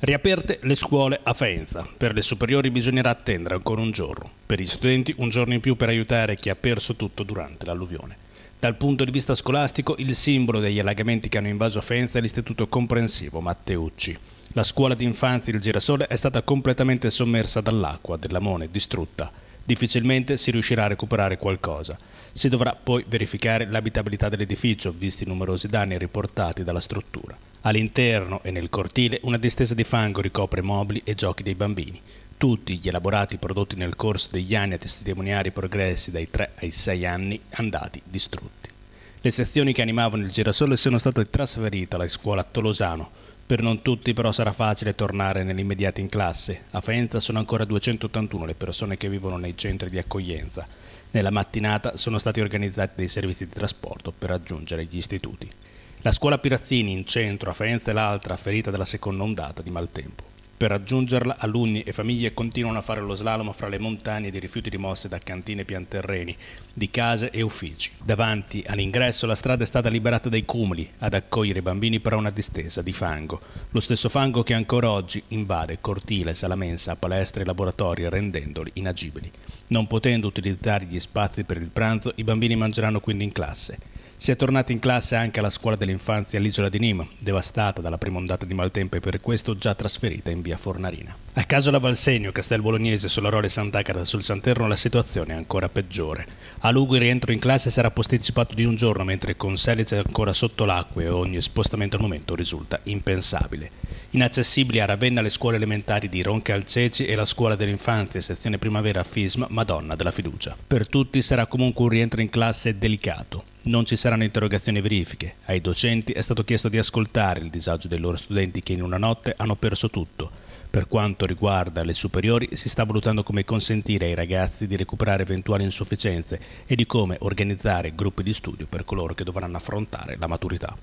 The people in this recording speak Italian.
Riaperte le scuole a Faenza. Per le superiori bisognerà attendere ancora un giorno. Per gli studenti un giorno in più per aiutare chi ha perso tutto durante l'alluvione. Dal punto di vista scolastico, il simbolo degli allagamenti che hanno invaso Faenza è l'Istituto Comprensivo Matteucci. La scuola d'infanzia del Girasole è stata completamente sommersa dall'acqua, della Mone, distrutta difficilmente si riuscirà a recuperare qualcosa. Si dovrà poi verificare l'abitabilità dell'edificio, visti i numerosi danni riportati dalla struttura. All'interno e nel cortile una distesa di fango ricopre mobili e giochi dei bambini. Tutti gli elaborati prodotti nel corso degli anni a testimoniare i progressi dai 3 ai 6 anni andati distrutti. Le sezioni che animavano il girasole sono state trasferite alla scuola Tolosano, per non tutti però sarà facile tornare nell'immediato in classe. A Faenza sono ancora 281 le persone che vivono nei centri di accoglienza. Nella mattinata sono stati organizzati dei servizi di trasporto per raggiungere gli istituti. La scuola Pirazzini in centro a Faenza è l'altra ferita dalla seconda ondata di maltempo. Per raggiungerla alunni e famiglie continuano a fare lo slalom fra le montagne di rifiuti rimosse da cantine e pianterreni, di case e uffici. Davanti all'ingresso la strada è stata liberata dai cumuli ad accogliere i bambini per una distesa di fango. Lo stesso fango che ancora oggi invade cortile, salamensa, palestre e laboratori rendendoli inagibili. Non potendo utilizzare gli spazi per il pranzo, i bambini mangeranno quindi in classe. Si è tornati in classe anche alla scuola dell'infanzia all'isola di Nîmes, devastata dalla prima ondata di maltempo e per questo già trasferita in via Fornarina. A caso la Valsegno, Castel Bolognese, Solarole e Sant'Agata sul Santerno la situazione è ancora peggiore. A Lugo il rientro in classe sarà posticipato di un giorno mentre con Selice è ancora sotto l'acqua e ogni spostamento al momento risulta impensabile. Inaccessibili a Ravenna le scuole elementari di Ronca Alceci e la scuola dell'infanzia sezione primavera FISM Madonna della Fiducia. Per tutti sarà comunque un rientro in classe delicato non ci saranno interrogazioni e verifiche. Ai docenti è stato chiesto di ascoltare il disagio dei loro studenti che in una notte hanno perso tutto. Per quanto riguarda le superiori, si sta valutando come consentire ai ragazzi di recuperare eventuali insufficienze e di come organizzare gruppi di studio per coloro che dovranno affrontare la maturità.